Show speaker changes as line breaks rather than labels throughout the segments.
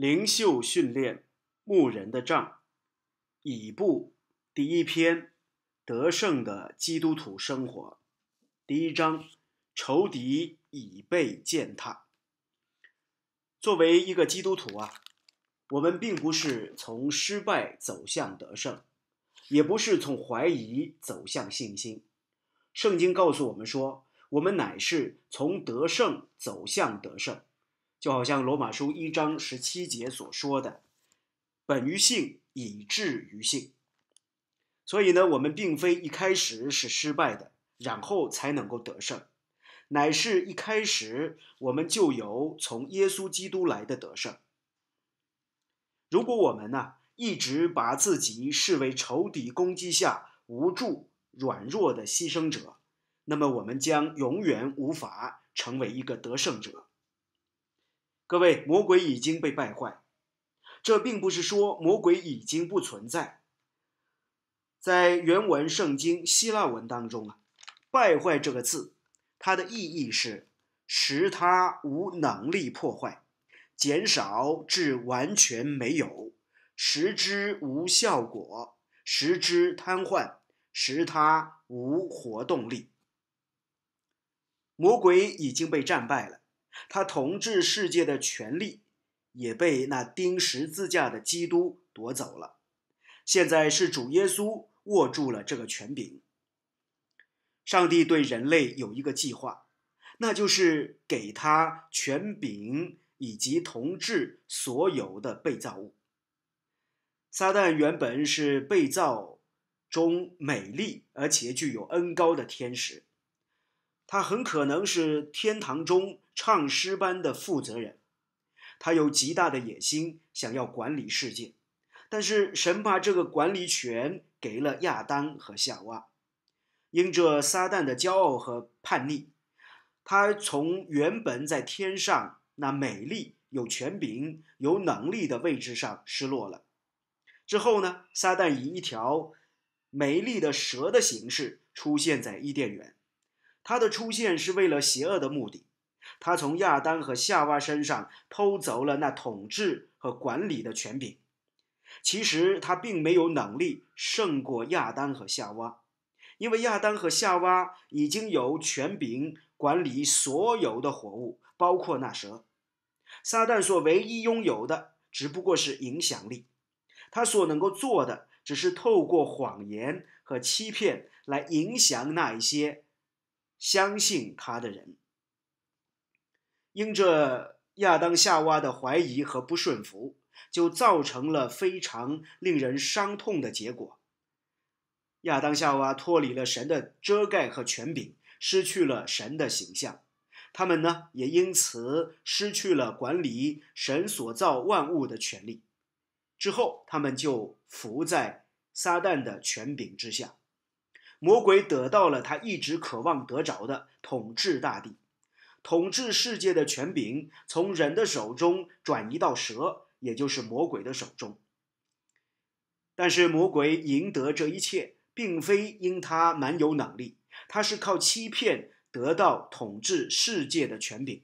灵秀训练，牧人的杖，乙部第一篇，得胜的基督徒生活，第一章，仇敌已被践踏。作为一个基督徒啊，我们并不是从失败走向得胜，也不是从怀疑走向信心。圣经告诉我们说，我们乃是从得胜走向得胜。就好像罗马书一章十七节所说的：“本于性，以至于性。”所以呢，我们并非一开始是失败的，然后才能够得胜，乃是一开始我们就有从耶稣基督来的得胜。如果我们呢一直把自己视为仇敌攻击下无助、软弱的牺牲者，那么我们将永远无法成为一个得胜者。各位，魔鬼已经被败坏，这并不是说魔鬼已经不存在。在原文圣经希腊文当中啊，“败坏”这个字，它的意义是使他无能力破坏，减少至完全没有，使之无效果，使之瘫痪，使他无活动力。魔鬼已经被战败了。他统治世界的权力也被那钉十字架的基督夺走了。现在是主耶稣握住了这个权柄。上帝对人类有一个计划，那就是给他权柄以及统治所有的被造物。撒旦原本是被造中美丽而且具有恩高的天使。他很可能是天堂中唱诗班的负责人，他有极大的野心，想要管理世界，但是神把这个管理权给了亚当和夏娃。因着撒旦的骄傲和叛逆，他从原本在天上那美丽、有权柄、有能力的位置上失落了。之后呢？撒旦以一条美丽的蛇的形式出现在伊甸园。他的出现是为了邪恶的目的，他从亚当和夏娃身上偷走了那统治和管理的权柄。其实他并没有能力胜过亚当和夏娃，因为亚当和夏娃已经有权柄管理所有的活物，包括那蛇。撒旦所唯一拥有的只不过是影响力，他所能够做的只是透过谎言和欺骗来影响那一些。相信他的人，因着亚当夏娃的怀疑和不顺服，就造成了非常令人伤痛的结果。亚当夏娃脱离了神的遮盖和权柄，失去了神的形象，他们呢也因此失去了管理神所造万物的权利。之后，他们就伏在撒旦的权柄之下。魔鬼得到了他一直渴望得着的统治大地、统治世界的权柄，从人的手中转移到蛇，也就是魔鬼的手中。但是，魔鬼赢得这一切，并非因他蛮有能力，他是靠欺骗得到统治世界的权柄。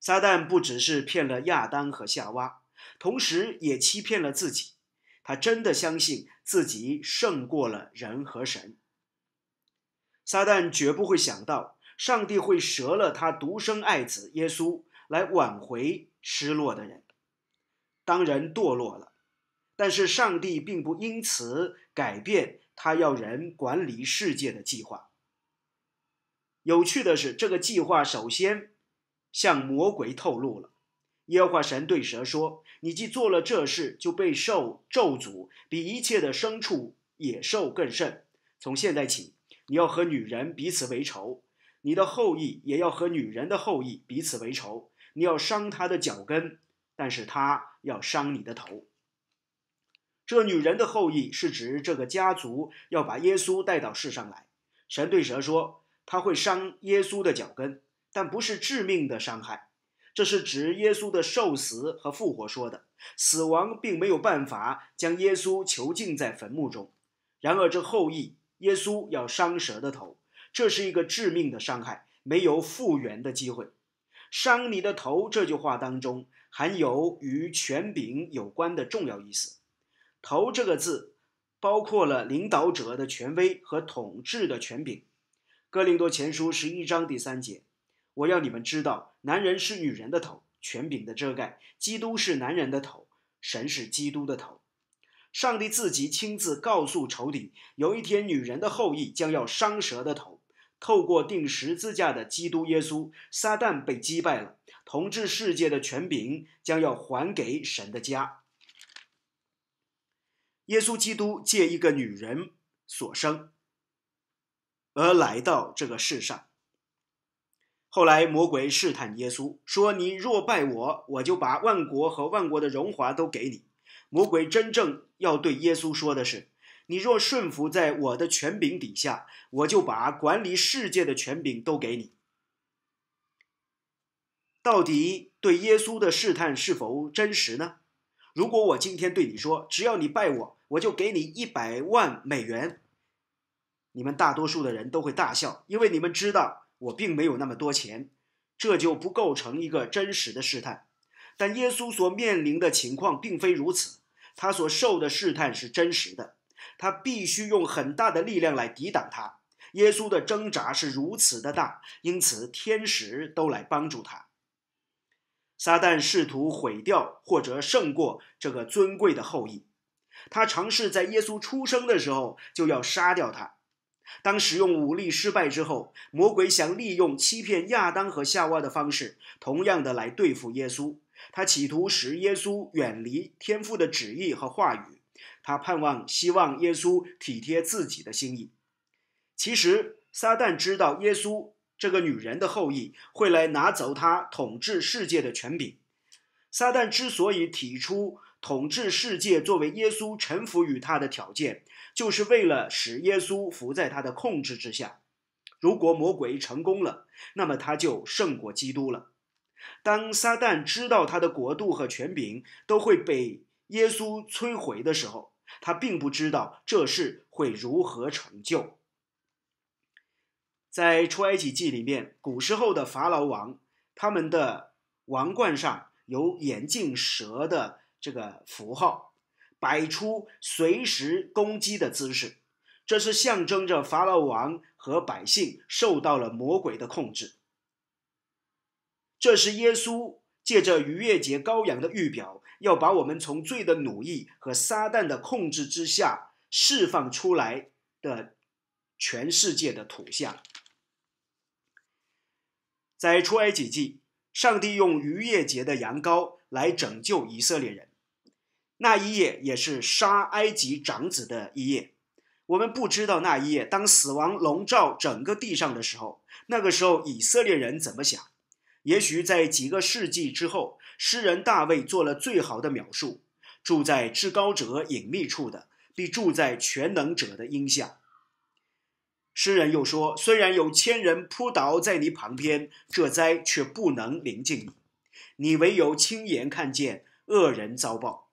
撒旦不只是骗了亚当和夏娃，同时也欺骗了自己，他真的相信。自己胜过了人和神，撒旦绝不会想到上帝会折了他独生爱子耶稣来挽回失落的人。当人堕落了，但是上帝并不因此改变他要人管理世界的计划。有趣的是，这个计划首先向魔鬼透露了。耶和华神对蛇说。你既做了这事，就被受咒诅，比一切的牲畜、野兽更甚。从现在起，你要和女人彼此为仇，你的后裔也要和女人的后裔彼此为仇。你要伤她的脚跟，但是她要伤你的头。这女人的后裔是指这个家族要把耶稣带到世上来。神对蛇说，他会伤耶稣的脚跟，但不是致命的伤害。这是指耶稣的受死和复活说的，死亡并没有办法将耶稣囚禁在坟墓中。然而，这后裔耶稣要伤蛇的头，这是一个致命的伤害，没有复原的机会。伤你的头这句话当中，含有与权柄有关的重要意思。头这个字，包括了领导者的权威和统治的权柄，《哥林多前书》十一章第三节。我要你们知道，男人是女人的头，权柄的遮盖；基督是男人的头，神是基督的头。上帝自己亲自告诉仇敌，有一天女人的后裔将要伤蛇的头。透过钉十字架的基督耶稣，撒旦被击败了，统治世界的权柄将要还给神的家。耶稣基督借一个女人所生，而来到这个世上。后来魔鬼试探耶稣说：“你若拜我，我就把万国和万国的荣华都给你。”魔鬼真正要对耶稣说的是：“你若顺服在我的权柄底下，我就把管理世界的权柄都给你。”到底对耶稣的试探是否真实呢？如果我今天对你说：“只要你拜我，我就给你一百万美元。”你们大多数的人都会大笑，因为你们知道。我并没有那么多钱，这就不构成一个真实的试探。但耶稣所面临的情况并非如此，他所受的试探是真实的，他必须用很大的力量来抵挡他。耶稣的挣扎是如此的大，因此天使都来帮助他。撒旦试图毁掉或者胜过这个尊贵的后裔，他尝试在耶稣出生的时候就要杀掉他。当使用武力失败之后，魔鬼想利用欺骗亚当和夏娃的方式，同样的来对付耶稣。他企图使耶稣远离天父的旨意和话语。他盼望希望耶稣体贴自己的心意。其实，撒旦知道耶稣这个女人的后裔会来拿走他统治世界的权柄。撒旦之所以提出统治世界作为耶稣臣服于他的条件。就是为了使耶稣伏在他的控制之下。如果魔鬼成功了，那么他就胜过基督了。当撒旦知道他的国度和权柄都会被耶稣摧毁的时候，他并不知道这事会如何成就。在出埃及记里面，古时候的法老王，他们的王冠上有眼镜蛇的这个符号。摆出随时攻击的姿势，这是象征着法老王和百姓受到了魔鬼的控制。这是耶稣借着逾越节羔羊的预表，要把我们从罪的奴役和撒旦的控制之下释放出来的全世界的图像。在出埃及记，上帝用逾越节的羊羔来拯救以色列人。那一夜也是杀埃及长子的一夜。我们不知道那一夜，当死亡笼罩整个地上的时候，那个时候以色列人怎么想？也许在几个世纪之后，诗人大卫做了最好的描述：住在至高者隐秘处的，比住在全能者的荫下。诗人又说：虽然有千人扑倒在你旁边，这灾却不能临近你。你唯有亲眼看见恶人遭报。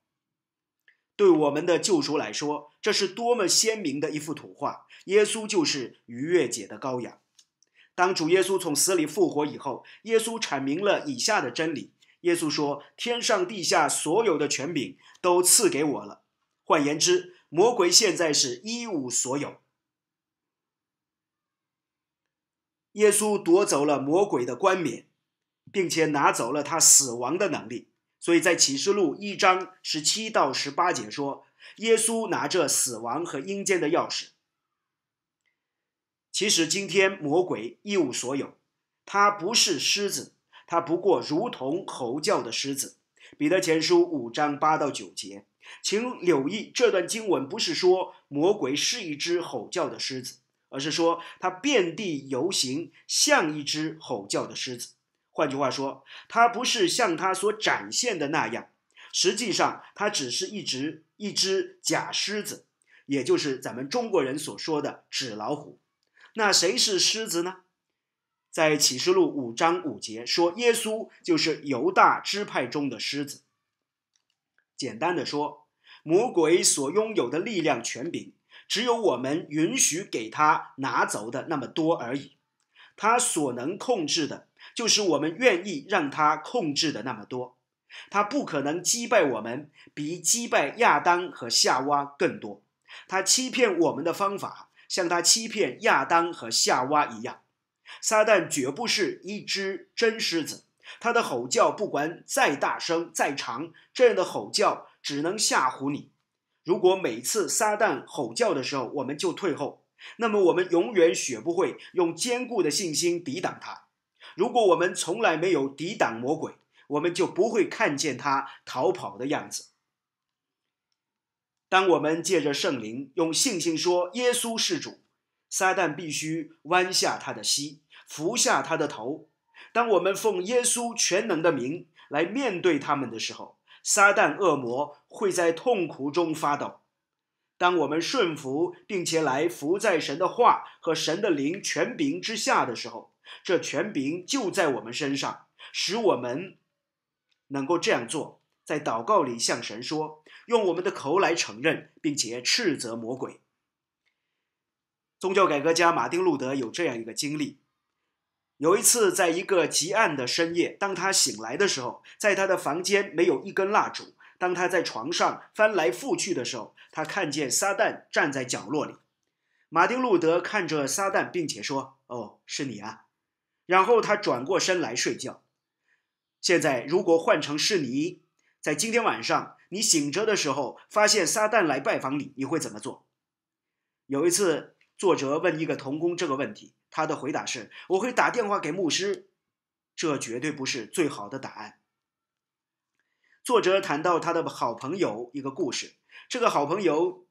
对我们的救赎来说，这是多么鲜明的一幅图画！耶稣就是逾越节的羔羊。当主耶稣从死里复活以后，耶稣阐明了以下的真理：耶稣说，天上地下所有的权柄都赐给我了。换言之，魔鬼现在是一无所有。耶稣夺走了魔鬼的冠冕，并且拿走了他死亡的能力。所以在启示录一章十七到十八节说，耶稣拿着死亡和阴间的钥匙。其实今天魔鬼一无所有，他不是狮子，他不过如同吼叫的狮子。彼得前书五章八到九节，请留意这段经文不是说魔鬼是一只吼叫的狮子，而是说他遍地游行，像一只吼叫的狮子。换句话说，他不是像他所展现的那样，实际上他只是一只一只假狮子，也就是咱们中国人所说的纸老虎。那谁是狮子呢？在启示录五章五节说，耶稣就是犹大支派中的狮子。简单的说，魔鬼所拥有的力量权柄，只有我们允许给他拿走的那么多而已。他所能控制的，就是我们愿意让他控制的那么多。他不可能击败我们，比击败亚当和夏娃更多。他欺骗我们的方法，像他欺骗亚当和夏娃一样。撒旦绝不是一只真狮子，他的吼叫不管再大声、再长，这样的吼叫只能吓唬你。如果每次撒旦吼叫的时候，我们就退后。那么我们永远学不会用坚固的信心抵挡它。如果我们从来没有抵挡魔鬼，我们就不会看见他逃跑的样子。当我们借着圣灵用信心说“耶稣是主”，撒旦必须弯下他的膝，伏下他的头。当我们奉耶稣全能的名来面对他们的时候，撒旦恶魔会在痛苦中发抖。当我们顺服，并且来服在神的话和神的灵权柄之下的时候，这权柄就在我们身上，使我们能够这样做。在祷告里向神说，用我们的口来承认，并且斥责魔鬼。宗教改革家马丁·路德有这样一个经历：有一次，在一个极暗的深夜，当他醒来的时候，在他的房间没有一根蜡烛。当他在床上翻来覆去的时候，他看见撒旦站在角落里。马丁·路德看着撒旦，并且说：“哦，是你啊。”然后他转过身来睡觉。现在，如果换成是你，在今天晚上你醒着的时候发现撒旦来拜访你，你会怎么做？有一次，作者问一个童工这个问题，他的回答是：“我会打电话给牧师。”这绝对不是最好的答案。作者谈到他的好朋友一个故事，这个好朋友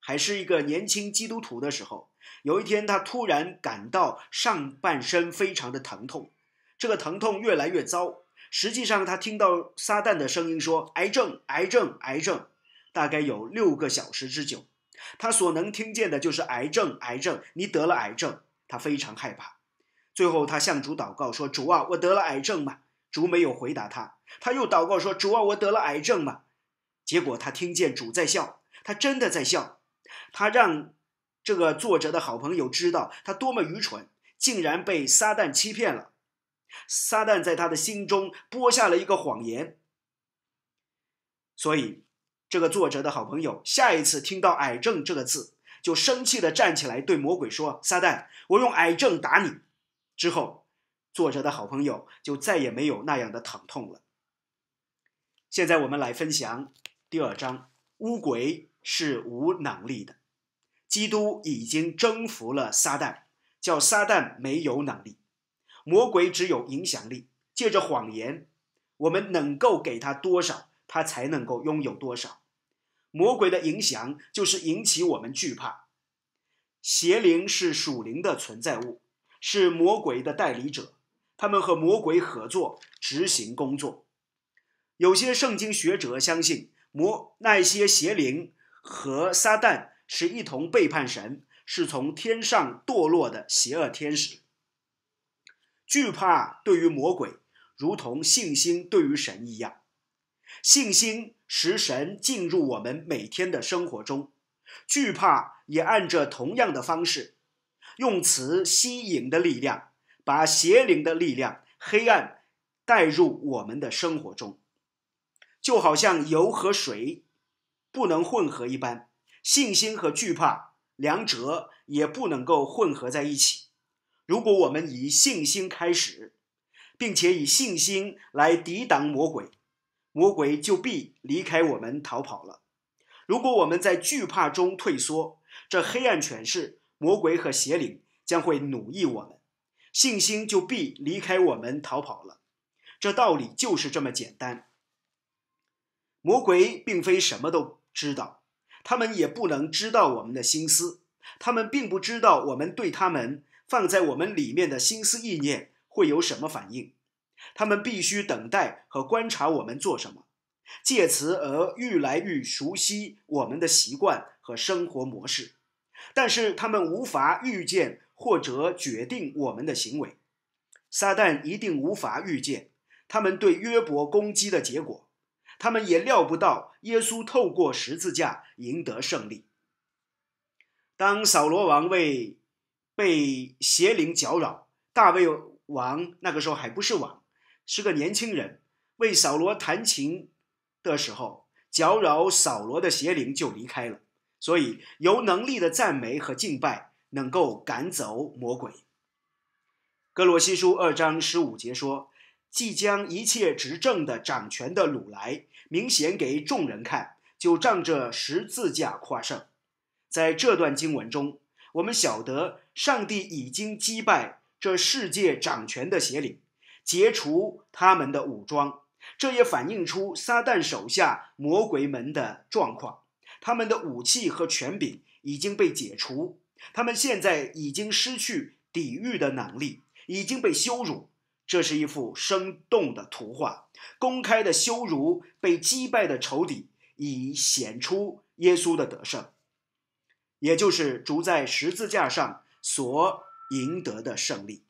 还是一个年轻基督徒的时候，有一天他突然感到上半身非常的疼痛，这个疼痛越来越糟。实际上他听到撒旦的声音说：“癌症，癌症，癌症。”大概有六个小时之久，他所能听见的就是“癌症，癌症，你得了癌症。”他非常害怕。最后他向主祷告说：“主啊，我得了癌症嘛，主没有回答他，他又祷告说：“主啊，我得了癌症了。”结果他听见主在笑，他真的在笑。他让这个作者的好朋友知道他多么愚蠢，竟然被撒旦欺骗了。撒旦在他的心中播下了一个谎言，所以这个作者的好朋友下一次听到“癌症”这个字，就生气地站起来对魔鬼说：“撒旦，我用癌症打你。”之后。作者的好朋友就再也没有那样的疼痛了。现在我们来分享第二章：乌鬼是无能力的，基督已经征服了撒旦，叫撒旦没有能力。魔鬼只有影响力，借着谎言，我们能够给他多少，他才能够拥有多少。魔鬼的影响就是引起我们惧怕。邪灵是属灵的存在物，是魔鬼的代理者。他们和魔鬼合作执行工作。有些圣经学者相信魔那些邪灵和撒旦是一同背叛神，是从天上堕落的邪恶天使。惧怕对于魔鬼，如同信心对于神一样。信心使神进入我们每天的生活中，惧怕也按着同样的方式，用词吸引的力量。把邪灵的力量、黑暗带入我们的生活中，就好像油和水不能混合一般，信心和惧怕两者也不能够混合在一起。如果我们以信心开始，并且以信心来抵挡魔鬼，魔鬼就必离开我们逃跑了。如果我们在惧怕中退缩，这黑暗权势、魔鬼和邪灵将会奴役我们。信心就必离开我们逃跑了，这道理就是这么简单。魔鬼并非什么都知道，他们也不能知道我们的心思，他们并不知道我们对他们放在我们里面的心思意念会有什么反应，他们必须等待和观察我们做什么，借此而愈来愈熟悉我们的习惯和生活模式，但是他们无法预见。或者决定我们的行为，撒旦一定无法预见他们对约伯攻击的结果，他们也料不到耶稣透过十字架赢得胜利。当扫罗王为被邪灵搅扰，大卫王那个时候还不是王，是个年轻人，为扫罗弹琴的时候，搅扰扫罗的邪灵就离开了。所以有能力的赞美和敬拜。能够赶走魔鬼。哥罗西书二章十五节说：“即将一切执政的、掌权的掳来，明显给众人看，就仗着十字架跨胜。”在这段经文中，我们晓得上帝已经击败这世界掌权的邪灵，解除他们的武装。这也反映出撒旦手下魔鬼们的状况，他们的武器和权柄已经被解除。他们现在已经失去抵御的能力，已经被羞辱。这是一幅生动的图画：公开的羞辱被击败的仇敌，以显出耶稣的得胜，也就是主在十字架上所赢得的胜利。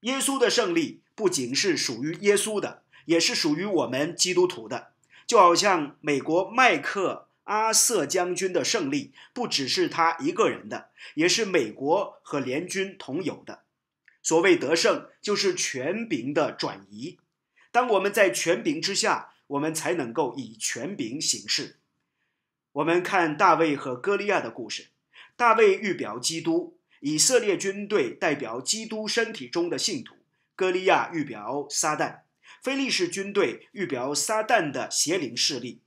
耶稣的胜利不仅是属于耶稣的，也是属于我们基督徒的。就好像美国麦克。阿瑟将军的胜利不只是他一个人的，也是美国和联军同有的。所谓得胜，就是权柄的转移。当我们在权柄之下，我们才能够以权柄行事。我们看大卫和歌利亚的故事：大卫预表基督，以色列军队代表基督身体中的信徒；歌利亚预表撒旦，菲利士军队预表撒旦的邪灵势力。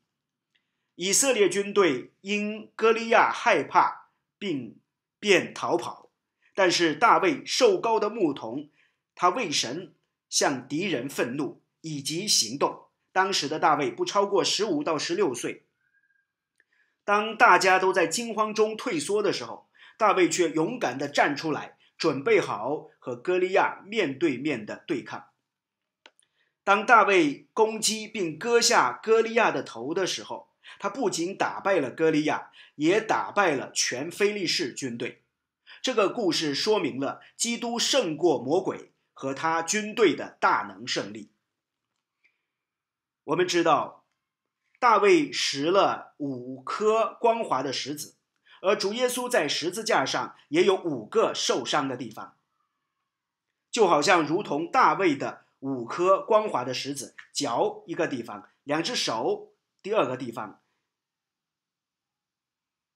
以色列军队因歌利亚害怕并便逃跑，但是大卫瘦高的牧童，他为神向敌人愤怒以及行动。当时的大卫不超过十五到十六岁。当大家都在惊慌中退缩的时候，大卫却勇敢地站出来，准备好和歌利亚面对面的对抗。当大卫攻击并割下歌利亚的头的时候，他不仅打败了歌利亚，也打败了全非利士军队。这个故事说明了基督胜过魔鬼和他军队的大能胜利。我们知道，大卫拾了五颗光滑的石子，而主耶稣在十字架上也有五个受伤的地方，就好像如同大卫的五颗光滑的石子，脚一个地方，两只手。第二个地方，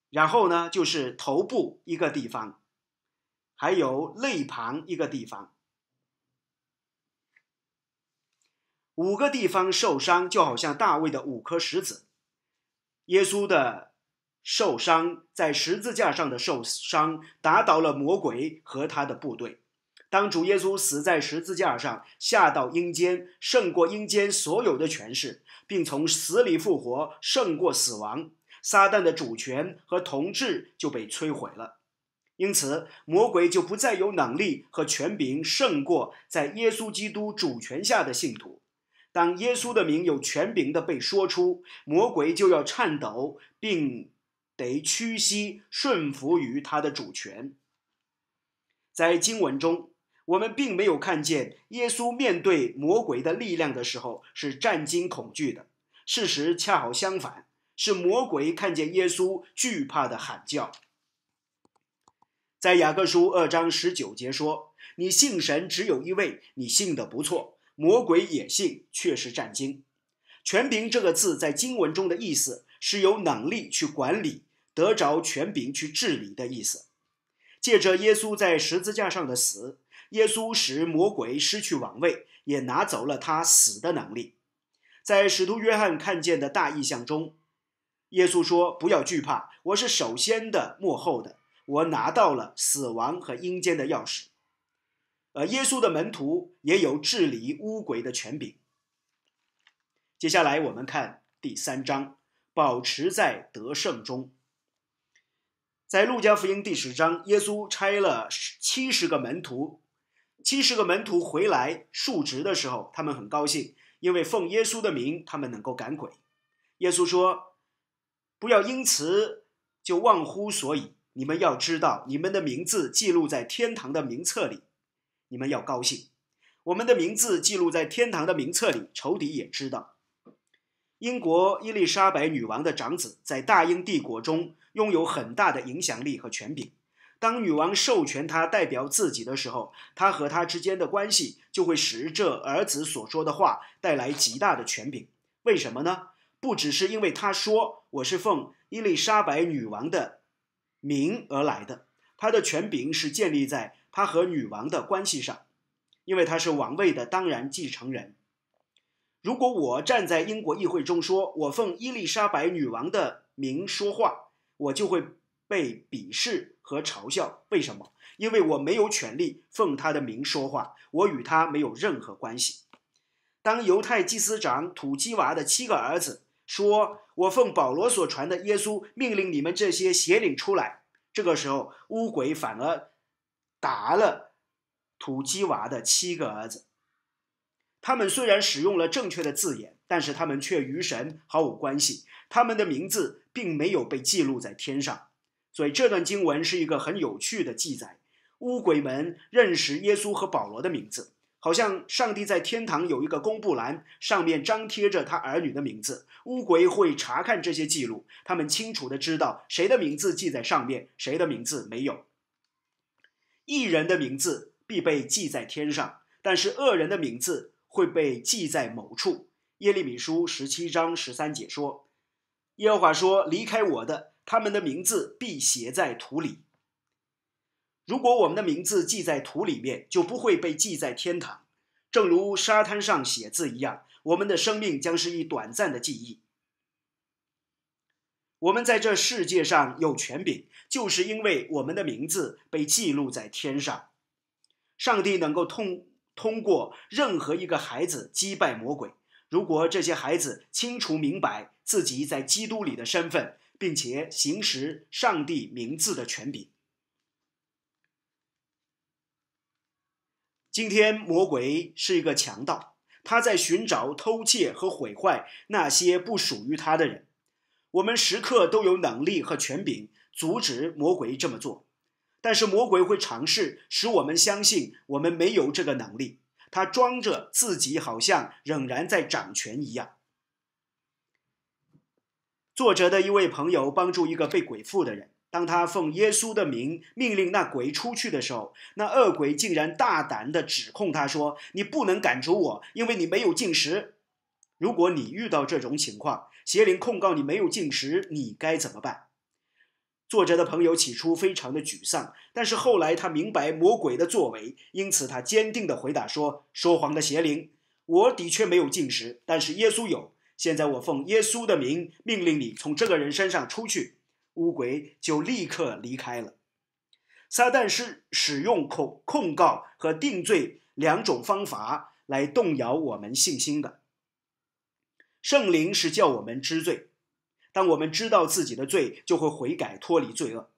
然后呢，就是头部一个地方，还有肋旁一个地方，五个地方受伤，就好像大卫的五颗石子。耶稣的受伤，在十字架上的受伤，打倒了魔鬼和他的部队。当主耶稣死在十字架上，下到阴间，胜过阴间所有的权势。并从死里复活，胜过死亡。撒旦的主权和统治就被摧毁了，因此魔鬼就不再有能力和权柄胜过在耶稣基督主权下的信徒。当耶稣的名有权柄的被说出，魔鬼就要颤抖，并得屈膝顺服于他的主权。在经文中。我们并没有看见耶稣面对魔鬼的力量的时候是战惊恐惧的，事实恰好相反，是魔鬼看见耶稣惧怕的喊叫。在雅各书二章十九节说：“你信神只有一位，你信的不错；魔鬼也信，却是战惊。”权柄这个字在经文中的意思是有能力去管理，得着权柄去治理的意思。借着耶稣在十字架上的死。耶稣使魔鬼失去王位，也拿走了他死的能力。在使徒约翰看见的大意象中，耶稣说：“不要惧怕，我是首先的、幕后的，我拿到了死亡和阴间的钥匙。”而耶稣的门徒也有治理污鬼的权柄。接下来我们看第三章，保持在得胜中。在路加福音第十章，耶稣差了七十个门徒。七十个门徒回来述职的时候，他们很高兴，因为奉耶稣的名，他们能够赶鬼。耶稣说：“不要因此就忘乎所以，你们要知道，你们的名字记录在天堂的名册里，你们要高兴。我们的名字记录在天堂的名册里，仇敌也知道。”英国伊丽莎白女王的长子在大英帝国中拥有很大的影响力和权柄。当女王授权他代表自己的时候，他和他之间的关系就会使这儿子所说的话带来极大的权柄。为什么呢？不只是因为他说我是奉伊丽莎白女王的名而来的，他的权柄是建立在他和女王的关系上，因为他是王位的当然继承人。如果我站在英国议会中说我奉伊丽莎白女王的名说话，我就会被鄙视。和嘲笑，为什么？因为我没有权利奉他的名说话，我与他没有任何关系。当犹太祭司长土基娃的七个儿子说：“我奉保罗所传的耶稣命令，你们这些邪灵出来。”这个时候，乌鬼反而打了土鸡娃的七个儿子。他们虽然使用了正确的字眼，但是他们却与神毫无关系，他们的名字并没有被记录在天上。所以这段经文是一个很有趣的记载，乌鬼们认识耶稣和保罗的名字，好像上帝在天堂有一个公布栏，上面张贴着他儿女的名字，乌鬼会查看这些记录，他们清楚的知道谁的名字记在上面，谁的名字没有。一人的名字必被记在天上，但是恶人的名字会被记在某处。耶利米书十七章十三节说：“耶和华说，离开我的。”他们的名字必写在土里。如果我们的名字记在土里面，就不会被记在天堂。正如沙滩上写字一样，我们的生命将是一短暂的记忆。我们在这世界上有权柄，就是因为我们的名字被记录在天上。上帝能够通通过任何一个孩子击败魔鬼。如果这些孩子清楚明白自己在基督里的身份。并且行使上帝名字的权柄。今天，魔鬼是一个强盗，他在寻找偷窃和毁坏那些不属于他的人。我们时刻都有能力和权柄阻止魔鬼这么做，但是魔鬼会尝试使我们相信我们没有这个能力。他装着自己好像仍然在掌权一样。作者的一位朋友帮助一个被鬼附的人，当他奉耶稣的名命令那鬼出去的时候，那恶鬼竟然大胆地指控他说：“你不能赶出我，因为你没有进食。”如果你遇到这种情况，邪灵控告你没有进食，你该怎么办？作者的朋友起初非常的沮丧，但是后来他明白魔鬼的作为，因此他坚定地回答说：“说谎的邪灵，我的确没有进食，但是耶稣有。”现在我奉耶稣的名命令你从这个人身上出去，乌鬼就立刻离开了。撒旦是使用控控告和定罪两种方法来动摇我们信心的。圣灵是叫我们知罪，当我们知道自己的罪，就会悔改脱离罪恶。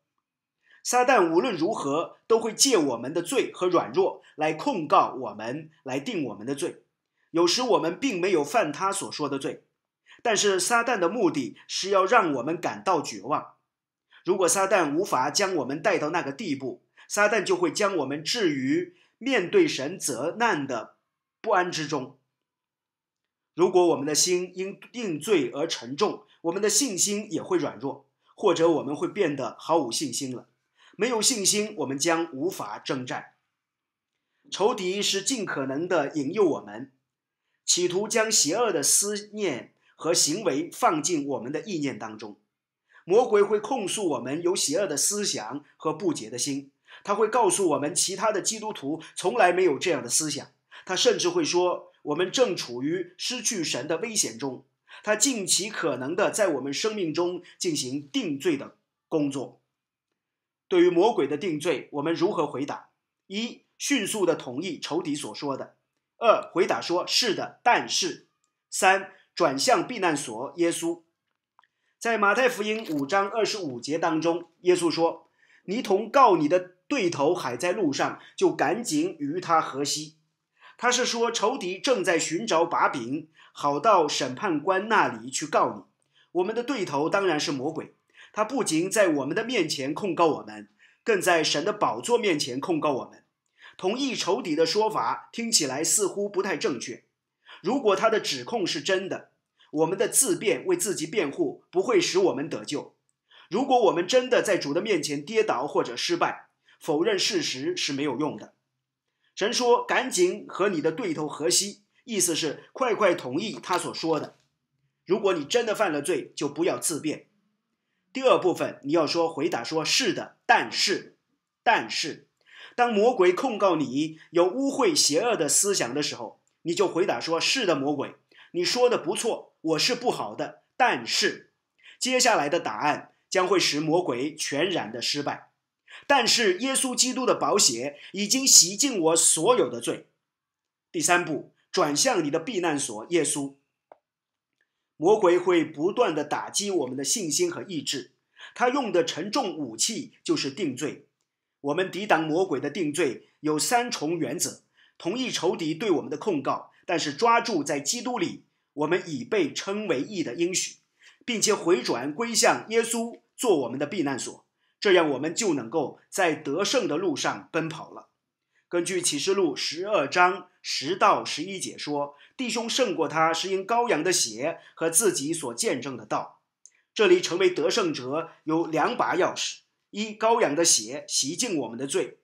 撒旦无论如何都会借我们的罪和软弱来控告我们，来定我们的罪。有时我们并没有犯他所说的罪。但是撒旦的目的是要让我们感到绝望。如果撒旦无法将我们带到那个地步，撒旦就会将我们置于面对神责难的不安之中。如果我们的心因定罪而沉重，我们的信心也会软弱，或者我们会变得毫无信心了。没有信心，我们将无法征战。仇敌是尽可能的引诱我们，企图将邪恶的思念。和行为放进我们的意念当中，魔鬼会控诉我们有邪恶的思想和不洁的心，他会告诉我们其他的基督徒从来没有这样的思想，他甚至会说我们正处于失去神的危险中，他尽其可能的在我们生命中进行定罪的工作。对于魔鬼的定罪，我们如何回答？一、迅速的同意仇敌所说的；二、回答说是的，但是；三。转向避难所。耶稣在马太福音五章二十五节当中，耶稣说：“你同告你的对头还在路上，就赶紧与他和稀。”他是说仇敌正在寻找把柄，好到审判官那里去告你。我们的对头当然是魔鬼，他不仅在我们的面前控告我们，更在神的宝座面前控告我们。同意仇敌的说法听起来似乎不太正确。如果他的指控是真的，我们的自辩为自己辩护不会使我们得救。如果我们真的在主的面前跌倒或者失败，否认事实是没有用的。神说：“赶紧和你的对头和稀，意思是快快同意他所说的。如果你真的犯了罪，就不要自辩。”第二部分你要说回答说是的，但是，但是，当魔鬼控告你有污秽邪恶的思想的时候。你就回答说：“是的，魔鬼，你说的不错，我是不好的。但是，接下来的答案将会使魔鬼全然的失败。但是，耶稣基督的宝血已经洗净我所有的罪。”第三步，转向你的避难所——耶稣。魔鬼会不断的打击我们的信心和意志，他用的沉重武器就是定罪。我们抵挡魔鬼的定罪有三重原则。同意仇敌对我们的控告，但是抓住在基督里我们已被称为义的应许，并且回转归向耶稣做我们的避难所，这样我们就能够在得胜的路上奔跑了。根据启示录十二章十到十一节说，弟兄胜过他是因羔羊的血和自己所见证的道。这里成为得胜者有两把钥匙：一羔羊的血洗净我们的罪。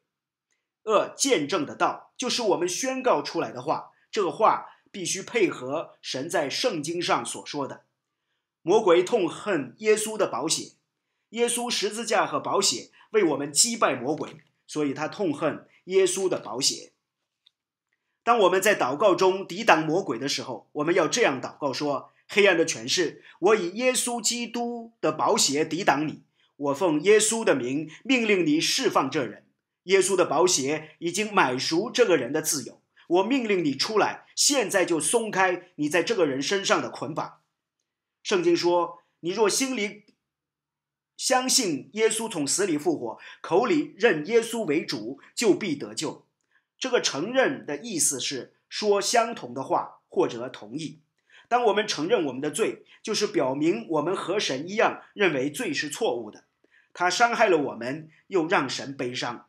恶见证的道就是我们宣告出来的话，这个话必须配合神在圣经上所说的。魔鬼痛恨耶稣的宝血，耶稣十字架和宝血为我们击败魔鬼，所以他痛恨耶稣的宝血。当我们在祷告中抵挡魔鬼的时候，我们要这样祷告说：“黑暗的权势，我以耶稣基督的宝血抵挡你。我奉耶稣的名命令你释放这人。”耶稣的宝血已经买赎这个人的自由。我命令你出来，现在就松开你在这个人身上的捆绑。圣经说：“你若心里相信耶稣从死里复活，口里认耶稣为主，就必得救。”这个承认的意思是说相同的话或者同意。当我们承认我们的罪，就是表明我们和神一样认为罪是错误的，它伤害了我们，又让神悲伤。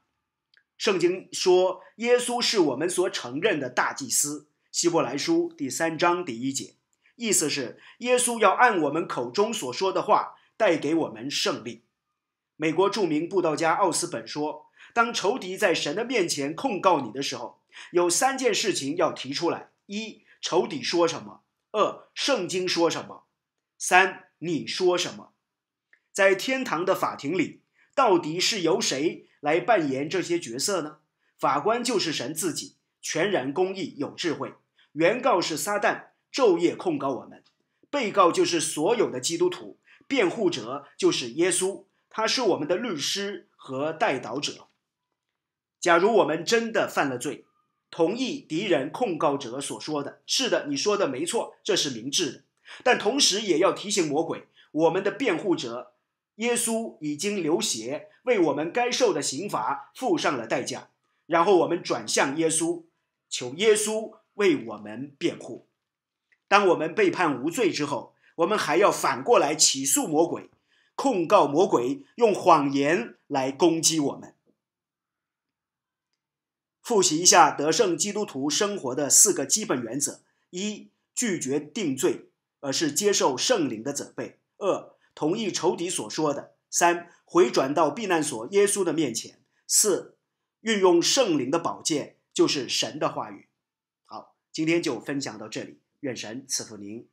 圣经说，耶稣是我们所承认的大祭司。希伯来书第三章第一节，意思是耶稣要按我们口中所说的话带给我们胜利。美国著名布道家奥斯本说，当仇敌在神的面前控告你的时候，有三件事情要提出来：一、仇敌说什么；二、圣经说什么；三、你说什么。在天堂的法庭里，到底是由谁？来扮演这些角色呢？法官就是神自己，全然公义有智慧。原告是撒旦，昼夜控告我们；被告就是所有的基督徒，辩护者就是耶稣，他是我们的律师和代祷者。假如我们真的犯了罪，同意敌人控告者所说的是的，你说的没错，这是明智的。但同时也要提醒魔鬼，我们的辩护者。耶稣已经流血，为我们该受的刑罚付上了代价。然后我们转向耶稣，求耶稣为我们辩护。当我们被判无罪之后，我们还要反过来起诉魔鬼，控告魔鬼用谎言来攻击我们。复习一下德胜基督徒生活的四个基本原则：一、拒绝定罪，而是接受圣灵的责备；二、同意仇敌所说的。三，回转到避难所耶稣的面前。四，运用圣灵的宝剑，就是神的话语。好，今天就分享到这里，愿神赐福您。